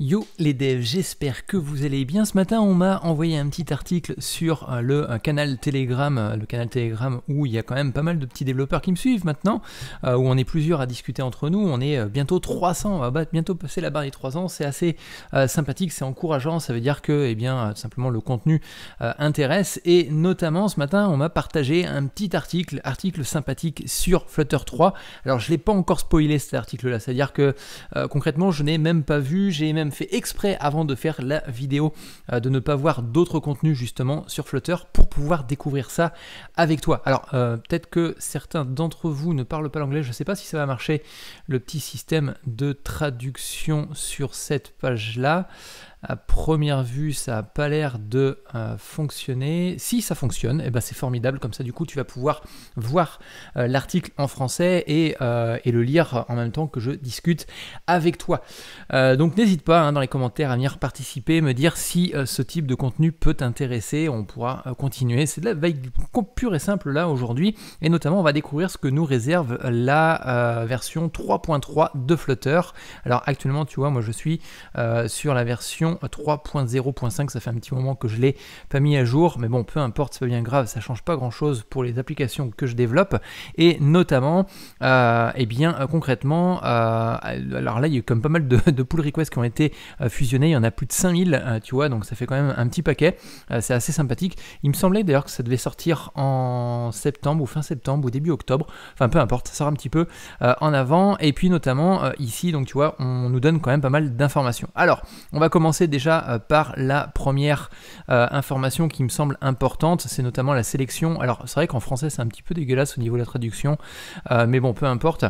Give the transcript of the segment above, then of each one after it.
Yo les devs, j'espère que vous allez bien. Ce matin, on m'a envoyé un petit article sur euh, le euh, canal Telegram, euh, le canal Telegram où il y a quand même pas mal de petits développeurs qui me suivent maintenant, où on est plusieurs à discuter entre nous. On est bientôt 300, on va bientôt passer la barre des 300, C'est assez sympathique, c'est encourageant. Ça veut dire que, eh bien, simplement le contenu intéresse. Et notamment, ce matin, on m'a partagé un petit article, article sympathique sur Flutter 3. Alors, je l'ai pas encore spoilé cet article-là, c'est-à-dire que concrètement, je n'ai même pas vu, j'ai même fait exprès avant de faire la vidéo euh, de ne pas voir d'autres contenus justement sur Flutter pour pouvoir découvrir ça avec toi. Alors euh, peut-être que certains d'entre vous ne parlent pas l'anglais, je sais pas si ça va marcher le petit système de traduction sur cette page là à première vue, ça n'a pas l'air de euh, fonctionner. Si ça fonctionne, eh ben c'est formidable. Comme ça, du coup, tu vas pouvoir voir euh, l'article en français euh, et, le lire en même temps que je discute avec toi. donc, n'hésite pas hein, dans les commentaires à venir participer, me dire si ce type de contenu peut t'intéresser. On pourra continuer. C'est de la veille pure et simple là aujourd'hui. Et notamment, on va découvrir ce que nous réserve la version 3.3 de Flutter. Alors, actuellement, tu vois, moi, je suis sur la version 3.0.5. Ça fait un petit moment que je l'ai pas mis à jour, mais bon, peu importe, ça pas grave, ça change pas grand chose pour les applications que je développe. Et notamment, et euh, eh bien, euh, concrètement, euh, alors là, il y a eu comme pas mal de, de, pull requests qui ont été fusionnés. Il y en a plus de 5000, tu vois, donc ça fait quand même un petit paquet. c'est assez sympathique. Il me semblait d'ailleurs que ça devait sortir en septembre ou fin septembre ou début octobre. Enfin, peu importe, ça sort un petit peu en avant. Et puis, notamment, ici, donc tu vois, on nous donne quand même pas mal d'informations. Alors, on va commencer déjà euh, par la première euh, information qui me semble importante, c'est notamment la sélection. Alors c'est vrai qu'en français c'est un petit peu dégueulasse au niveau de la traduction, euh, mais bon, peu importe.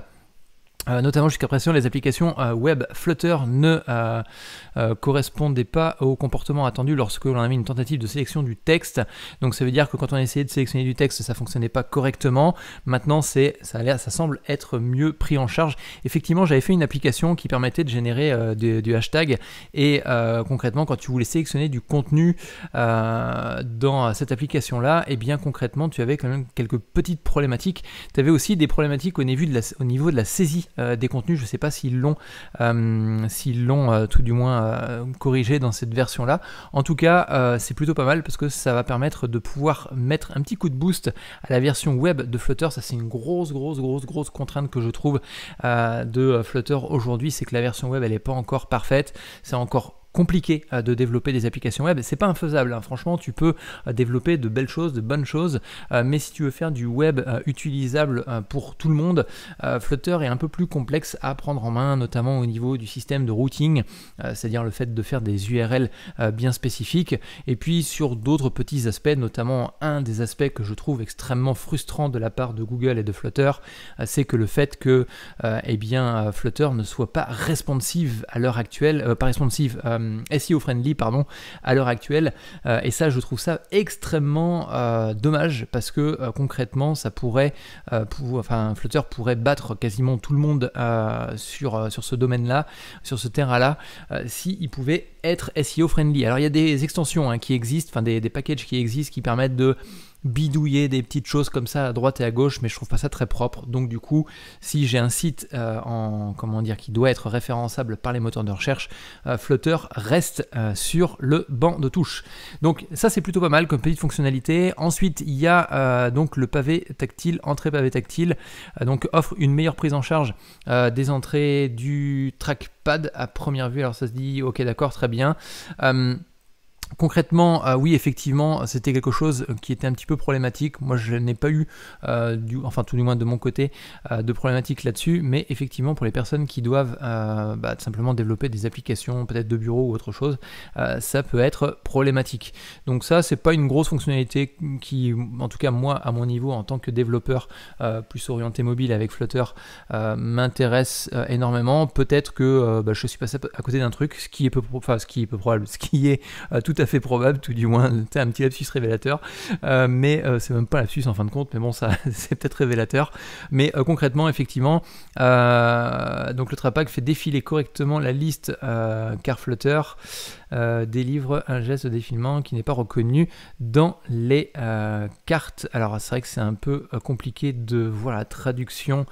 Euh, notamment jusqu'à présent, les applications euh, web Flutter ne euh, correspondaient pas au comportement attendu lorsque l'on a mis une tentative de sélection du texte. Donc ça veut dire que quand on a essayé de sélectionner du texte, ça fonctionnait pas correctement. Maintenant, c'est ça, ça semble être mieux pris en charge. Effectivement, j'avais fait une application qui permettait de générer du, hashtag et concrètement, quand tu voulais sélectionner du contenu dans cette application-là, et eh bien concrètement, tu avais quand même quelques petites problématiques. Tu avais aussi des problématiques au niveau de la saisie euh, des contenus. Je ne sais pas s'ils l'ont, euh, s'ils l'ont euh, tout du moins corrigé dans cette version-là. En tout cas, c'est plutôt pas mal parce que ça va permettre de pouvoir mettre un petit coup de boost à la version web de Flutter. Ça, c'est une grosse, grosse, grosse, grosse contrainte que je trouve de Flutter aujourd'hui, c'est que la version web, elle n'est pas encore parfaite. C'est encore compliqué euh, de développer des applications web. C'est pas infaisable, hein. franchement, tu peux euh, développer de belles choses, de bonnes choses, euh, mais si tu veux faire du web utilisable pour tout le monde, Flutter est un peu plus complexe à prendre en main, notamment au niveau du système de routing, c'est-à-dire le fait de faire des URL bien spécifiques, et puis sur d'autres petits aspects, notamment un des aspects que je trouve extrêmement frustrant de la part de Google et de Flutter, c'est que le fait que eh bien, Flutter ne soit pas responsive à l'heure actuelle, pas responsive. Euh, SEO friendly pardon, à l'heure actuelle. Euh, et ça, je trouve ça extrêmement euh, dommage parce que concrètement, ça pourrait, pour, enfin, Flutter pourrait battre quasiment tout le monde sur, sur ce domaine-là, sur ce terrain-là, s'il pouvait être SEO friendly. Alors, il y a des extensions hein, qui existent, enfin des packages qui existent qui permettent de bidouiller des petites choses comme ça à droite et à gauche, mais je trouve pas ça très propre. Donc du coup, si j'ai un site euh, en comment dire qui doit être référençable par les moteurs de recherche, flotteur Flutter reste euh, sur le banc de touche. Donc ça c'est plutôt pas mal comme petite fonctionnalité. Ensuite, il y a euh, donc le pavé tactile, entrée pavé tactile, donc offre une meilleure prise en charge des entrées du trackpad à première vue. Alors ça se dit ok d'accord très bien. Concrètement, euh, oui, effectivement, c'était quelque chose euh, qui était un petit peu problématique. Moi, je n'ai pas eu, euh, du, enfin tout du moins de mon côté, de problématique là-dessus. Mais effectivement, pour les personnes qui doivent bah, simplement développer des applications, peut-être de bureau ou autre chose, ça peut être problématique. Donc ça, c'est pas une grosse fonctionnalité qui, en tout cas moi, à mon niveau, en tant que développeur plus orienté mobile avec Flutter, m'intéresse énormément. Peut-être que bah, je suis passé à côté d'un truc, ce qui est peu, enfin ce qui est probable, ce qui est tout tout à fait probable, tout du moins, c'est un petit lapsus révélateur, euh, mais euh, c'est même pas lapsus en fin de compte, mais bon, ça c'est peut-être révélateur. Mais euh, concrètement, effectivement, donc le Trapac fait défiler correctement la liste car euh, délivre un geste de défilement qui n'est pas reconnu dans les euh, cartes. Alors c'est vrai que c'est un peu euh, compliqué de voir la traduction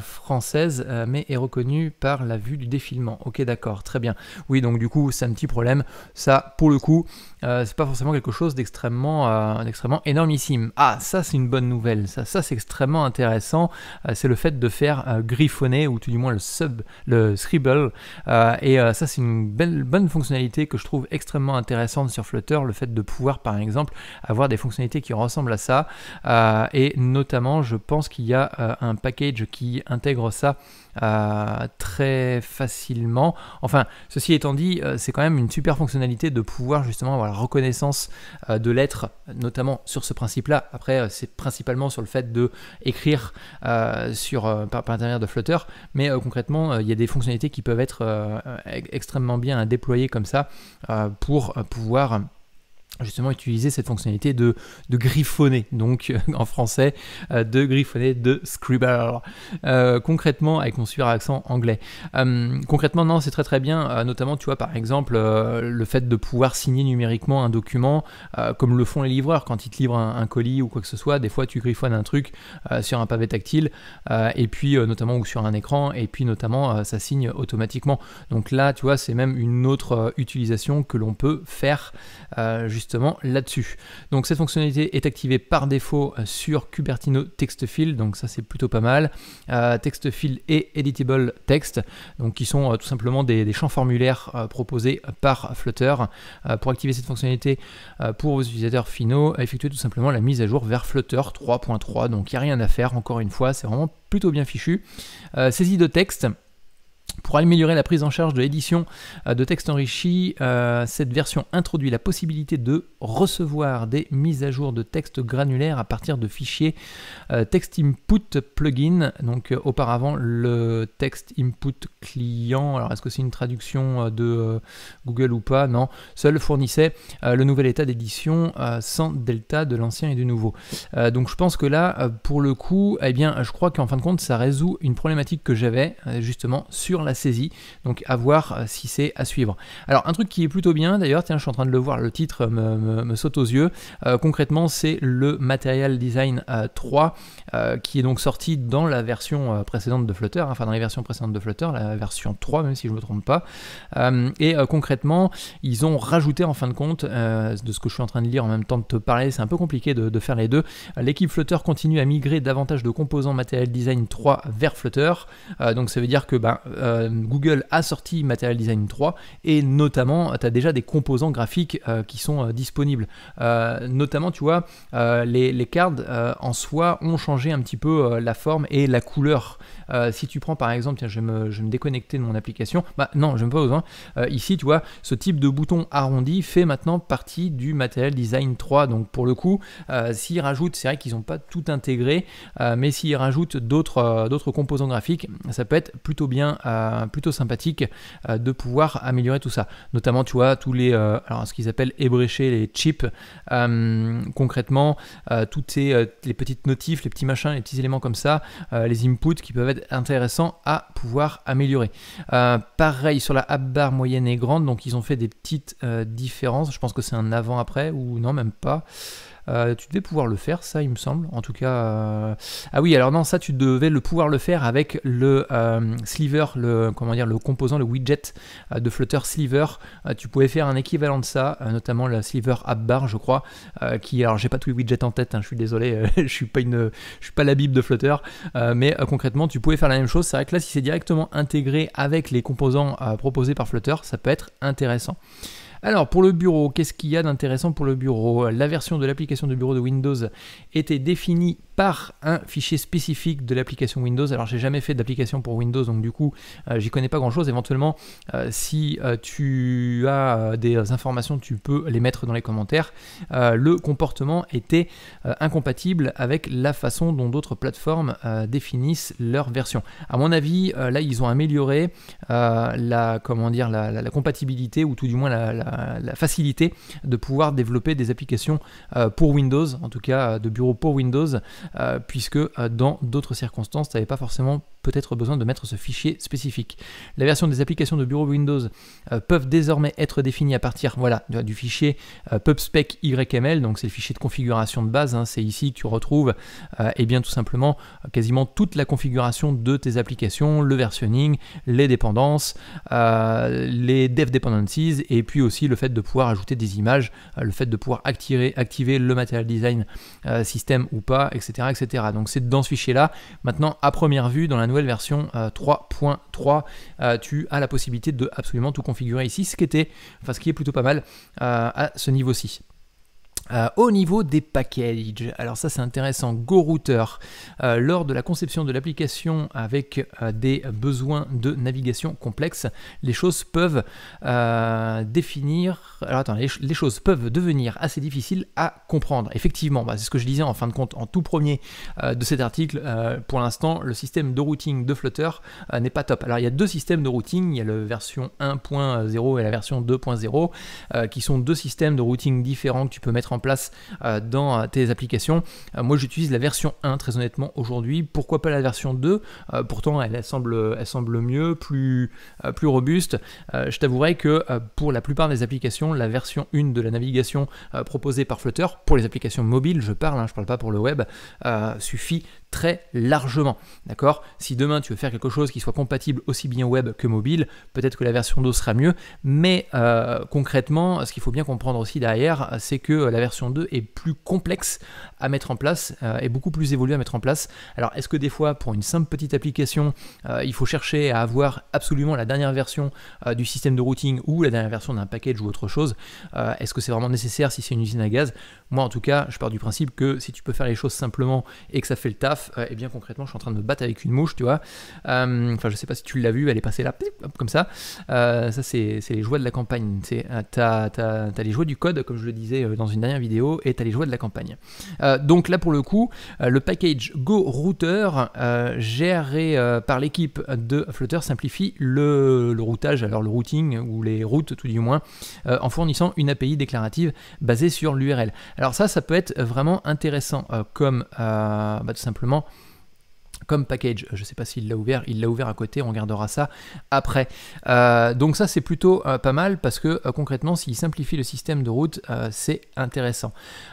française, mais est reconnu par la vue du défilement. Ok d'accord, très bien. Oui donc du coup c'est un petit problème. Ça pour le coup c'est pas forcément quelque chose d'extrêmement extrêmement énormissime. Ah ça c'est une bonne nouvelle, ça, ça c'est extrêmement intéressant. c'est le fait de faire griffonner ou tout du moins le sub, le scribble. et ça c'est une belle bonne fonctionnalité que je trouve extrêmement intéressante sur Flutter, le fait de pouvoir par exemple avoir des fonctionnalités qui ressemblent à ça. Euh, et notamment, je pense qu'il y a euh, un package qui intègre ça euh, très facilement. Enfin, ceci étant dit, euh, c'est quand même une super fonctionnalité de pouvoir justement avoir la reconnaissance euh, de l'être, notamment sur ce principe-là. Après, c'est principalement sur le fait de écrire sur, par, par de Flutter, mais concrètement, il y a des fonctionnalités qui peuvent être e-, extrêmement bien déployées comme ça pour pouvoir justement utiliser cette fonctionnalité de, de griffonner, donc euh, en français, euh, de griffonner de Scribble, euh, concrètement avec mon super accent anglais. concrètement, non, c'est très très bien, notamment, tu vois, par exemple, le fait de pouvoir signer numériquement un document, comme le font les livreurs, quand ils te livrent un, un, colis ou quoi que ce soit, des fois tu griffonnes un truc sur un pavé tactile, et puis notamment, ou sur un écran, et puis notamment, ça signe automatiquement. Donc là, tu vois, c'est même une autre utilisation que l'on peut faire, justement, justement là-dessus. Donc cette fonctionnalité est activée par défaut euh, sur Cupertino Field. donc ça c'est plutôt pas mal. Euh, Text Field et Editable Text, donc qui sont euh, tout simplement des, champs formulaires proposés par Flutter. pour activer cette fonctionnalité pour vos utilisateurs finaux, effectuez tout simplement la mise à jour vers Flutter 3.3, donc il n'y a rien à faire, encore une fois, c'est vraiment plutôt bien fichu. saisie de texte, pour améliorer la prise en charge de l'édition euh, de texte enrichi, euh, cette version introduit la possibilité de recevoir des mises à jour de texte granulaire à partir de fichiers euh, text input plugin. Donc euh, auparavant le text input client, alors est-ce que c'est une traduction euh, de Google ou pas Non, seul fournissait le nouvel état d'édition sans delta de l'ancien et du nouveau. donc je pense que là, pour le coup, eh bien, je crois qu'en fin de compte, ça résout une problématique que j'avais justement sur la saisie. Donc à voir si c'est à suivre. Alors un truc qui est plutôt bien d'ailleurs, tiens, je suis en train de le voir, le titre me me, saute aux yeux. Euh, concrètement, c'est le Material Design 3 euh, euh, qui est donc sorti dans la version précédente de Flutter, hein, enfin dans les versions précédentes de Flutter, la version 3 même si je me trompe pas. et concrètement, ils ont rajouté en fin de compte, de ce que je suis en train de lire en même temps de te parler, c'est un peu compliqué de, faire les deux, l'équipe Flutter continue à migrer davantage de composants Material Design 3 vers Flutter. donc ça veut dire que ben, Google a sorti Material Design 3 et notamment tu as déjà des composants graphiques qui sont disponibles euh, notamment, tu vois, euh, les, les euh, en soi ont changé un petit peu la forme et la couleur. si tu prends par exemple, tiens, je me, je déconnecter de mon application. Bah non, je n'ai pas besoin. ici, tu vois, ce type de bouton arrondi fait maintenant partie du matériel design 3. Donc pour le coup, s'ils rajoutent, c'est vrai qu'ils n'ont pas tout intégré, mais s'ils rajoutent d'autres d'autres composants graphiques, ça peut être plutôt bien, plutôt sympathique de pouvoir améliorer tout ça. Notamment, tu vois, tous les, alors ce qu'ils appellent ébrécher les Chip euh, concrètement, euh, tout toutes euh, les petites notifs, les petits machins, les petits éléments comme ça, les inputs qui peuvent être intéressants à pouvoir améliorer. pareil sur la app bar moyenne et grande, donc ils ont fait des petites différences. Je pense que c'est un avant-après ou non, même pas. Euh, tu devais pouvoir le faire, ça, il me semble. En tout cas, euh. ah oui, alors non, ça, tu devais le pouvoir le faire avec le euh, le comment dire, le composant, le widget de Flutter Sliver. tu pouvais faire un équivalent de ça, notamment la sliver app bar, je crois. qui, alors, j'ai pas tous les widgets en tête. Hein, je suis désolé, je suis pas une, je suis pas la bible de Flutter, mais concrètement, tu pouvais faire la même chose. C'est vrai que là, si c'est directement intégré avec les composants proposés par Flutter, ça peut être intéressant. Alors pour le bureau, qu'est-ce qu'il y a d'intéressant pour le bureau La version de l'application de bureau de Windows était définie par un fichier spécifique de l'application Windows. Alors j'ai jamais fait d'application pour Windows, donc du coup euh, j'y connais pas grand chose. Éventuellement, euh, si euh, tu as des informations, tu peux les mettre dans les commentaires. le comportement était incompatible avec la façon dont d'autres plateformes définissent leur version. À mon avis, là ils ont amélioré la comment dire la, compatibilité ou tout du moins la, la, facilité de pouvoir développer des applications pour Windows, en tout cas de bureau pour Windows. Euh, puisque euh, dans d'autres circonstances, tu n'avais pas forcément peut-être besoin de mettre ce fichier spécifique. La version des applications de bureau Windows euh, peuvent désormais être définies à partir voilà, du fichier pubspec.yml pubspec YML, donc c'est le fichier de configuration de base, hein, c'est ici que tu retrouves bien, tout simplement quasiment toute la configuration de tes applications, le versionning, les dépendances, les dev dependencies, et puis aussi le fait de pouvoir ajouter des images, le fait de pouvoir activer, activer le material design système ou pas, etc. Donc c'est dans ce fichier-là. Maintenant, à première vue, dans la nouvelle version 3.3, euh, euh, tu as la possibilité de absolument tout configurer ici, ce qui ce qui est plutôt pas mal euh, à ce niveau-ci. Euh, au niveau des packages, alors ça c'est intéressant, GoRouter, euh, lors de la conception de l'application avec euh, des besoins de navigation complexes, les choses peuvent euh, définir, alors attends, les, choses peuvent devenir assez difficiles à comprendre. Effectivement, bah, c'est ce que je disais en fin de compte en tout premier de cet article, pour l'instant le système de routing de Flutter n'est pas top. Alors il y a deux systèmes de routing, il y a la version 1.0 et la version 2.0, qui sont deux systèmes de routing différents que tu peux mettre en place euh, dans euh, tes applications. Euh, moi, j'utilise la version 1 très honnêtement aujourd'hui. Pourquoi pas la version 2 Pourtant, elle, semble, elle semble mieux, plus, plus robuste. je t'avouerai que pour la plupart des applications, la version 1 de la navigation proposée par Flutter, pour les applications mobiles, je parle, hein, je parle pas pour le web, suffit très largement. D'accord Si demain tu veux faire quelque chose qui soit compatible aussi bien web que mobile, peut-être que la version 2 sera mieux, mais concrètement, ce qu'il faut bien comprendre aussi derrière, c'est que la version version 2 est plus complexe à mettre en place euh, est et beaucoup plus évolué à mettre en place. Alors est-ce que des fois pour une simple petite application, euh, il faut chercher à avoir absolument la dernière version euh, du système de routing ou la dernière version d'un package ou autre chose Est-ce que c'est vraiment nécessaire si c'est une usine à gaz Moi en tout cas, je pars du principe que si tu peux faire les choses simplement et que ça fait le taf, et eh bien concrètement je suis en train de me battre avec une mouche, tu vois. Enfin je sais pas si tu l'as vu, elle est passée là, comme ça. ça c'est les joies de la campagne. Tu as, les joies du code, comme je le disais dans une dernière vidéo, et tu as les joies de la campagne. Euh, donc là pour le coup, euh, le package Go Router euh, géré par l'équipe de Flutter simplifie le, routage, alors le routing ou les routes tout du moins, en fournissant une API déclarative basée sur l'URL. Alors ça, ça peut être vraiment intéressant comme bah, tout simplement comme package. Je ne sais pas s'il l'a ouvert, il l'a ouvert à côté, on regardera ça après. Euh, donc ça c'est plutôt euh, pas mal parce que euh, concrètement s'il simplifie le système de route c'est intéressant.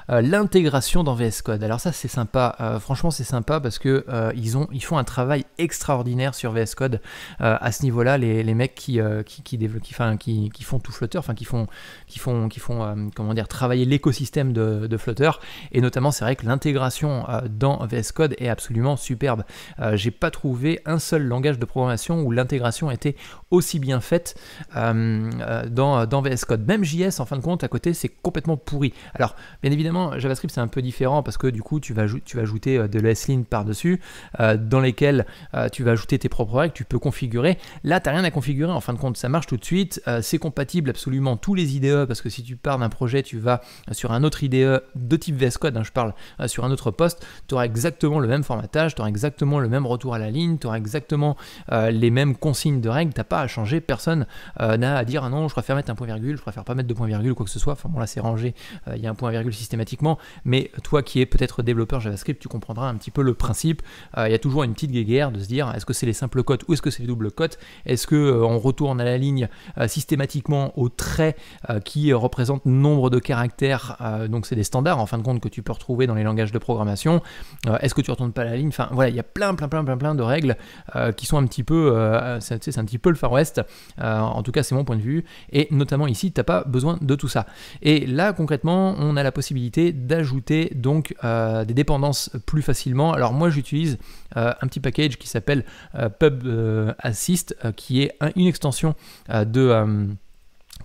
L'intégration dans VS Code, alors ça c'est sympa, franchement c'est sympa parce que ils, ont, ils font un travail extraordinaire sur VS Code à ce niveau-là, les, mecs qui, qui, font tout Flutter, enfin qui font, qui font, qui font comment dire, travailler l'écosystème de, de, Flutter et notamment c'est vrai que l'intégration dans VS Code est absolument superbe. Euh, j'ai pas trouvé un seul langage de programmation où l'intégration était aussi bien faite euh, euh, dans, VS Code. Même JS, en fin de compte, à côté, c'est complètement pourri. Alors, bien évidemment, JavaScript, c'est un peu différent parce que du coup, tu vas, tu vas ajouter de l'ESLint par-dessus, dans lesquels tu vas ajouter tes propres règles, tu peux configurer. Là, tu n'as rien à configurer, en fin de compte, ça marche tout de suite. c'est compatible absolument tous les IDE parce que si tu pars d'un projet, tu vas sur un autre IDE de type VS Code, hein, je parle sur un autre poste, tu auras exactement le même formatage, tu auras exactement le même retour à la ligne, tu auras exactement euh, les mêmes consignes de règles, t'as pas à changer, personne euh, n'a à dire ah non, je préfère mettre un point virgule, je préfère pas mettre deux points virgule, quoi que ce soit. Enfin bon, là c'est rangé, euh, il y a un point virgule systématiquement, mais toi qui es peut-être développeur JavaScript, tu comprendras un petit peu le principe. Il y a toujours une petite guéguerre de se dire est-ce que c'est les simples cotes ou est-ce que c'est les doubles cotes Est-ce que on retourne à la ligne systématiquement au trait qui représente nombre de caractères, donc c'est des standards en fin de compte que tu peux retrouver dans les langages de programmation. Est-ce que tu retournes pas à la ligne Enfin voilà, il y a plein plein, plein, plein, plein, de règles euh, qui sont un petit peu, euh, euh, c'est un petit peu le Far West. en tout cas, c'est mon point de vue. Et notamment ici, tu t'as pas besoin de tout ça. Et là, concrètement, on a la possibilité d'ajouter donc des dépendances plus facilement. Alors moi, j'utilise un petit package qui s'appelle Pub Assist, qui est une extension de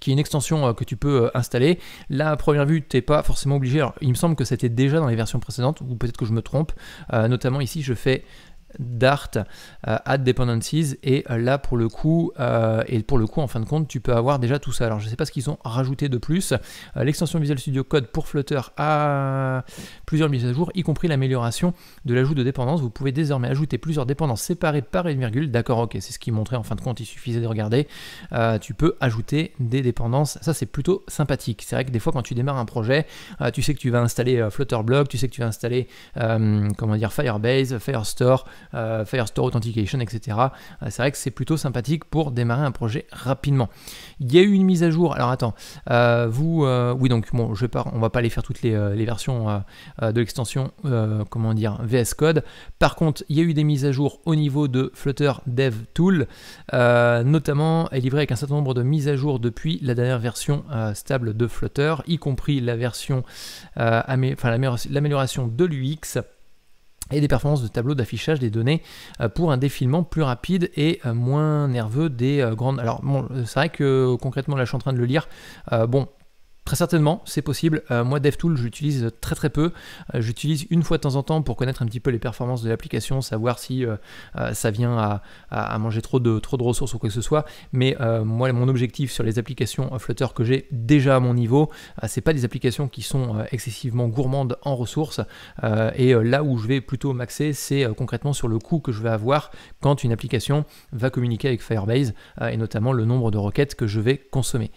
qui est une extension que tu peux installer. Là, à première vue, tu n'es pas forcément obligé. il me semble que c'était déjà dans les versions précédentes, ou peut-être que je me trompe. notamment ici, je fais Dart, euh, Add Dependencies, et euh, là pour le coup, euh, et pour le coup en fin de compte, tu peux avoir déjà tout ça. Alors je ne sais pas ce qu'ils ont rajouté de plus. L'extension Visual Studio Code pour Flutter a plusieurs mises à jour, y compris l'amélioration de l'ajout de dépendances. Vous pouvez désormais ajouter plusieurs dépendances séparées par une virgule. D'accord, ok, c'est ce qui montrait en fin de compte. Il suffisait de regarder. tu peux ajouter des dépendances. Ça c'est plutôt sympathique. C'est vrai que des fois quand tu démarres un projet, tu sais que tu vas installer Flutter Blog, tu sais que tu vas installer comment dire Firebase, Firestore. Euh, Firestore Authentication, etc. Euh, c'est vrai que c'est plutôt sympathique pour démarrer un projet rapidement. Il y a eu une mise à jour. Alors attends, euh, vous, oui donc bon, je vais on va pas aller faire toutes les, versions de l'extension, comment dire, VS Code. Par contre, il y a eu des mises à jour au niveau de Flutter Dev Tool, notamment est livré avec un certain nombre de mises à jour depuis la dernière version stable de Flutter, y compris la version, enfin l'amélioration de l'UX et des performances de tableau d'affichage des données euh, pour un défilement plus rapide et euh, moins nerveux des euh, grandes. Alors bon, c'est vrai que concrètement là je suis en train de le lire. bon, Très certainement, c'est possible. Euh, moi, DevTool, j'utilise très très peu. Euh, j'utilise une fois de temps en temps pour connaître un petit peu les performances de l'application, savoir si euh, ça vient à, manger trop de, trop de ressources ou quoi que ce soit. Mais moi, mon objectif sur les applications Flutter que j'ai déjà à mon niveau, c'est pas des applications qui sont excessivement gourmandes en ressources. et là où je vais plutôt m'axer, c'est concrètement sur le coût que je vais avoir quand une application va communiquer avec Firebase et notamment le nombre de requêtes que je vais consommer.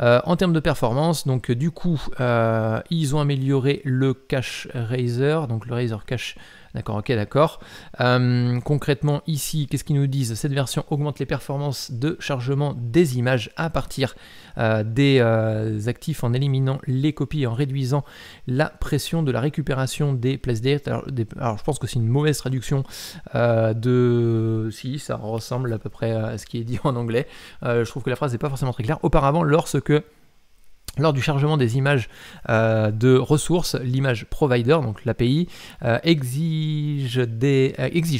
Euh, en termes de performance, donc euh, du coup, euh, ils ont amélioré le cache Razer, donc le Razer Cache D'accord, ok, d'accord. Euh, concrètement, ici, qu'est-ce qu'ils nous disent Cette version augmente les performances de chargement des images à partir euh, des euh, actifs en éliminant les copies et en réduisant la pression de la récupération des places des. alors, je pense que c'est une mauvaise traduction de... Si, ça ressemble à peu près à ce qui est dit en anglais. je trouve que la phrase n'est pas forcément très claire. Auparavant, lorsque lors du chargement des images euh, de ressources, l'image provider, donc l'API, euh, euh, exige,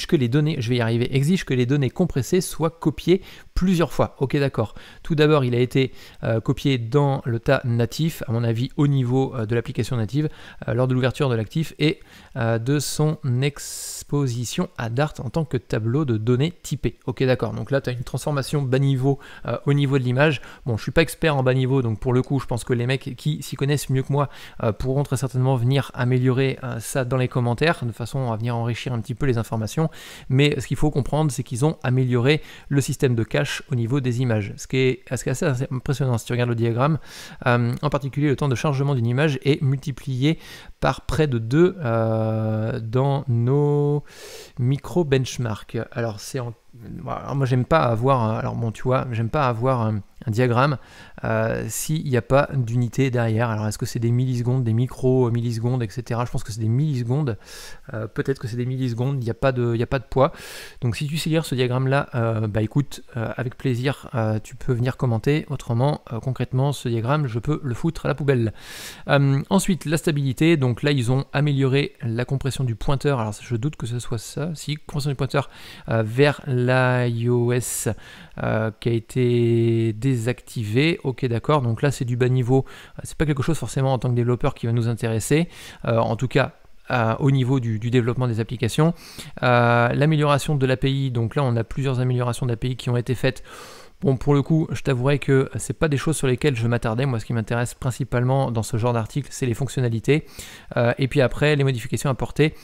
que les données, je vais y arriver, exige que les données compressées soient copiées plusieurs fois. Ok, d'accord. Tout d'abord, il a été euh, copié dans le tas natif, à mon avis au niveau euh, de l'application native, euh, lors de l'ouverture de l'actif et de son exposition à Dart en tant que tableau de données typées. Ok, d'accord. Donc là, tu as une transformation bas niveau au niveau de l'image. Bon, je suis pas expert en bas niveau, donc pour le coup, je pense que les mecs qui s'y connaissent mieux que moi pourront très certainement venir améliorer ça dans les commentaires de façon à venir enrichir un petit peu les informations. Mais ce qu'il faut comprendre, c'est qu'ils ont amélioré le système de cache au niveau des images, ce qui est est, assez impressionnant si tu regardes le diagramme. Euh, en particulier, le temps de chargement d'une image est multiplié par près de 2 euh, dans nos micro-benchmarks. Alors, c'est alors moi, j'aime pas avoir. Hein, alors, bon, tu vois, j'aime pas avoir. Euh, un diagramme euh, s'il n'y a pas d'unité derrière. Alors est-ce que c'est des millisecondes, des micro-millisecondes, etc. Je pense que c'est des millisecondes. Euh, peut-être que c'est des millisecondes, il n'y a, pas de, a pas de poids. Donc si tu sais lire ce diagramme-là, euh, bah écoute, avec plaisir, tu peux venir commenter. Autrement, concrètement, ce diagramme, je peux le foutre à la poubelle. ensuite, la stabilité. Donc là, ils ont amélioré la compression du pointeur. Alors je doute que ce soit ça. Si, compression du pointeur vers l'iOS qui a été désactiver. Ok, d'accord. Donc là, c'est du bas niveau. Euh, c'est pas quelque chose forcément en tant que développeur qui va nous intéresser. Euh, en tout cas, euh, au niveau du, développement des applications. L'amélioration de l'API, donc là on a plusieurs améliorations d'API qui ont été faites. Bon, pour le coup, je t'avouerai que c'est pas des choses sur lesquelles je m'attardais. Moi, ce qui m'intéresse principalement dans ce genre d'article, c'est les fonctionnalités euh, et puis après les modifications apportées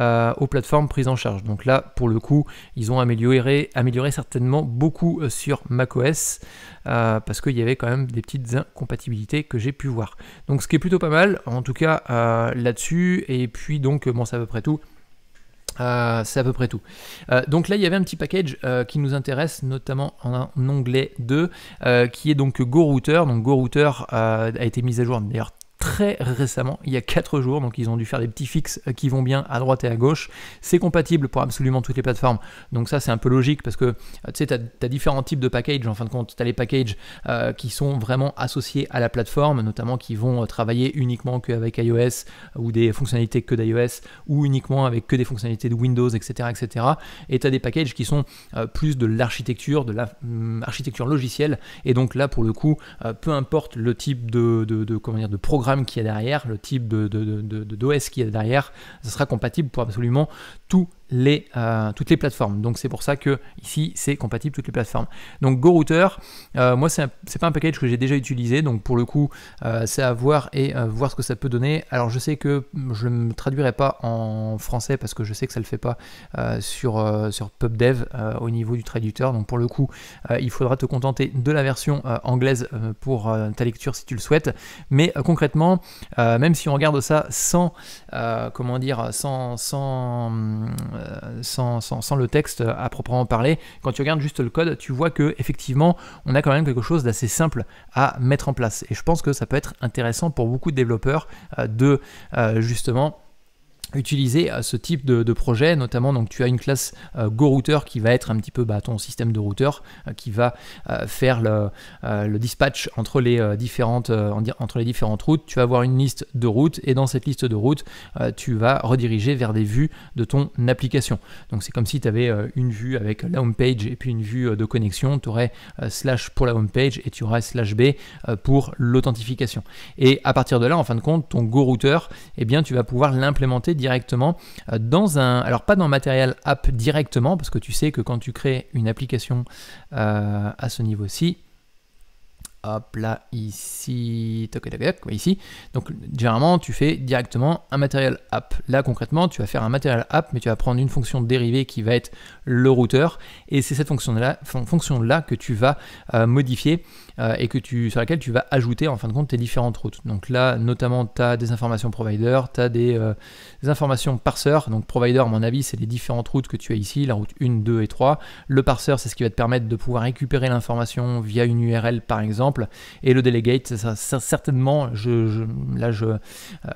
euh, aux plateformes prises en charge. Donc là, pour le coup, ils ont amélioré, certainement beaucoup euh, sur macOS parce qu'il y avait quand même des petites incompatibilités que j'ai pu voir. Donc, ce qui est plutôt pas mal, en tout cas là-dessus. Et puis donc, bon, c'est à peu près tout. Euh, c'est à peu près tout. Euh, donc là, il y avait un petit package euh, qui nous intéresse, notamment en onglet 2, qui est donc GoRouter. Donc GoRouter a été mis à jour d'ailleurs très récemment, il y a 4 jours, donc ils ont dû faire des petits fixes euh, qui vont bien à droite et à gauche. C'est compatible pour absolument toutes les plateformes, donc ça c'est un peu logique parce que euh, tu sais, as, différents types de packages en fin de compte. Tu as les packages euh, qui sont vraiment associés à la plateforme, notamment qui vont travailler uniquement avec iOS ou des fonctionnalités que d'iOS ou uniquement avec que des fonctionnalités de Windows, etc. etc. Et tu as des packages qui sont plus de l'architecture, de l'architecture la, hum, logicielle, et donc là pour le coup, peu importe le type de, de, comment dire, de programme qui est derrière, le type de, d'OS qui est derrière, ce sera compatible pour absolument tout les, euh, toutes les plateformes. Donc c'est pour ça que ici c'est compatible toutes les plateformes. Donc GoRouter, router euh, moi c'est pas un package que j'ai déjà utilisé, donc pour le coup euh, c'est à voir et voir ce que ça peut donner. Alors je sais que je ne me traduirai pas en français parce que je sais que ça le fait pas sur, sur PubDev au niveau du traducteur. Donc pour le coup il faudra te contenter de la version anglaise pour ta lecture si tu le souhaites. Mais concrètement, même si on regarde ça sans comment dire sans sans euh, sans, le texte à proprement parler. Quand tu regardes juste le code, tu vois que effectivement, on a quand même quelque chose d'assez simple à mettre en place. Et je pense que ça peut être intéressant pour beaucoup de développeurs euh, de euh, justement utiliser euh, ce type de, projet, notamment donc tu as une classe Go euh, GoRouter qui va être un petit peu bah, ton système de routeur euh, qui va faire le, dispatch entre les, différentes, entre les différentes routes. Tu vas avoir une liste de routes et dans cette liste de routes, tu vas rediriger vers des vues de ton application. Donc c'est comme si tu avais une vue avec la home page et puis une vue de connexion. Tu aurais slash pour la home page et tu aurais slash B pour l'authentification. Et à partir de là, en fin de compte, ton GoRouter, et eh bien tu vas pouvoir l'implémenter directement euh, dans un, alors pas dans matériel app directement, parce que tu sais que quand tu crées une application euh, à ce niveau-ci, hop là, ici, toc, toc, toc, ici. Donc généralement, tu fais directement un matériel app. Là, concrètement, tu vas faire un matériel app, mais tu vas prendre une fonction dérivée qui va être le routeur, et c'est cette fonction-là fonction -là que tu vas euh, modifier euh, et que tu, sur laquelle tu vas ajouter en fin de compte tes différentes routes. Donc là, notamment, tu as des informations provider, tu as des, euh, des informations parseur. Donc provider, à mon avis, c'est les différentes routes que tu as ici, la route 1, 2 et 3. Le parseur, c'est ce qui va te permettre de pouvoir récupérer l'information via une URL, par exemple et le delegate, certainement, je, là, je,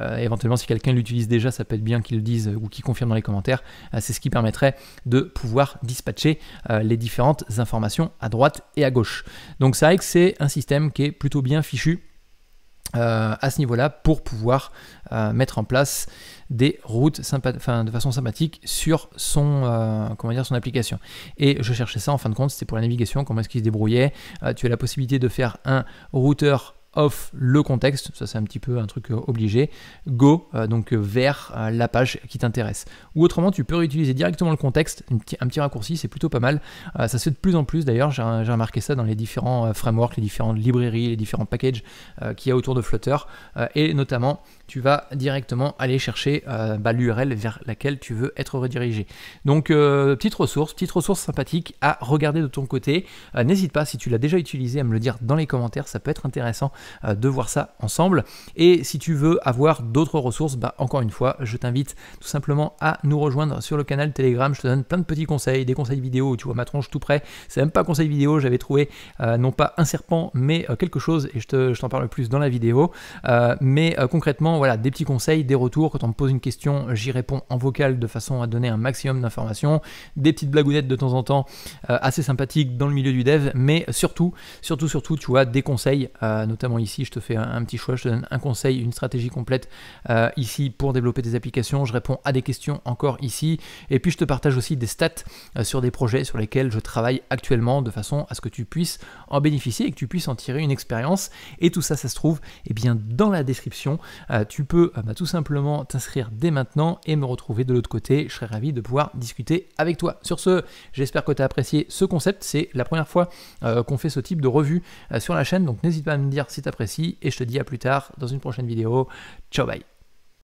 euh, éventuellement, si quelqu'un l'utilise déjà, ça peut être bien qu'il le dise ou qu'il confirme dans les commentaires. Euh, c'est ce qui permettrait de pouvoir dispatcher euh, les différentes informations à droite et à gauche. Donc c'est vrai que c'est un système qui est plutôt bien fichu euh, à ce niveau-là pour pouvoir euh, mettre en place des routes de façon sympathique sur son, euh, comment dire, son application. Et je cherchais ça en fin de compte, c'était pour la navigation, comment est-ce qu'il se débrouillait. tu as la possibilité de faire un routeur off le contexte, ça c'est un petit peu un truc euh, obligé, go euh, donc euh, vers la page qui t'intéresse. Ou autrement, tu peux réutiliser directement le contexte, un petit raccourci, c'est plutôt pas mal. ça se fait de plus en plus d'ailleurs, j'ai remarqué ça dans les différents frameworks, les différentes librairies, les différents packages qu'il y a autour de Flutter, et notamment tu vas directement aller chercher bah, l'URL vers laquelle tu veux être redirigé. Donc petite ressource, petite ressource sympathique à regarder de ton côté. N'hésite pas si tu l'as déjà utilisé à me le dire dans les commentaires, ça peut être intéressant euh, de voir ça ensemble. Et si tu veux avoir d'autres ressources, bah, encore une fois, je t'invite tout simplement à nous rejoindre sur le canal Telegram. Je te donne plein de petits conseils, des conseils vidéo où tu vois ma tronche tout près. C'est même pas conseil vidéo, j'avais trouvé euh, non pas un serpent, mais euh, quelque chose, et je, t'en te, parle plus dans la vidéo. mais concrètement, voilà, des petits conseils, des retours. Quand on me pose une question, j'y réponds en vocal de façon à donner un maximum d'informations. Des petites blagounettes de temps en temps, assez sympathiques dans le milieu du dev, mais surtout, surtout, surtout, tu vois, des conseils, notamment ici, je te fais un, petit choix, je te donne un conseil, une stratégie complète euh, ici pour développer des applications, je réponds à des questions encore ici, et puis je te partage aussi des stats euh, sur des projets sur lesquels je travaille actuellement de façon à ce que tu puisses en bénéficier et que tu puisses en tirer une expérience. Et tout ça, ça se trouve et eh bien, dans la description. Euh, tu peux bah, tout simplement t'inscrire dès maintenant et me retrouver de l'autre côté. Je serais ravi de pouvoir discuter avec toi. Sur ce, j'espère que tu as apprécié ce concept. C'est la première fois qu'on fait ce type de revue sur la chaîne, donc n'hésite pas à me dire si c'est et je te dis à plus tard dans une prochaine vidéo. Ciao bye